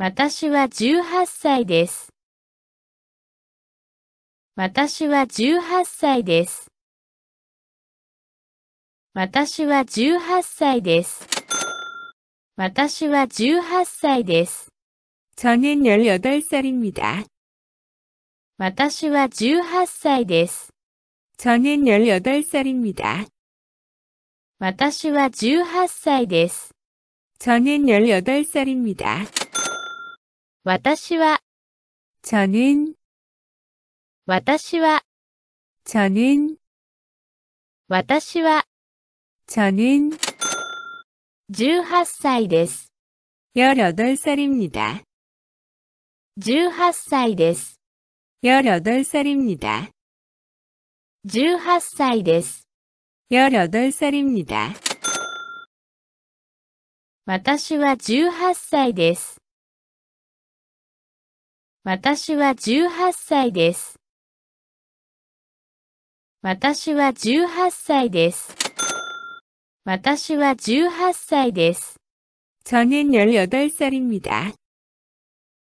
私は18歳です。私は18歳です。私は18歳です。私は18歳です。저는18살입니 다。 私は18歳です。저는18살입니 다。 私は18歳です。저는18살입니다私は、저 는、 私は、저 는、 私は、저 는、 18歳です。18살입니 다。 18歳です。18살입니 다。 18歳です。18살입니 다。 私は18歳です。私は18歳です。私は18歳です。私は18歳です。저는18살입니 다。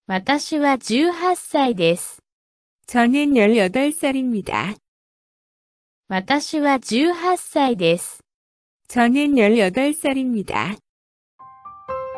私は18歳です。저는18살입니 다。 私は18歳です。저는18살입니 다。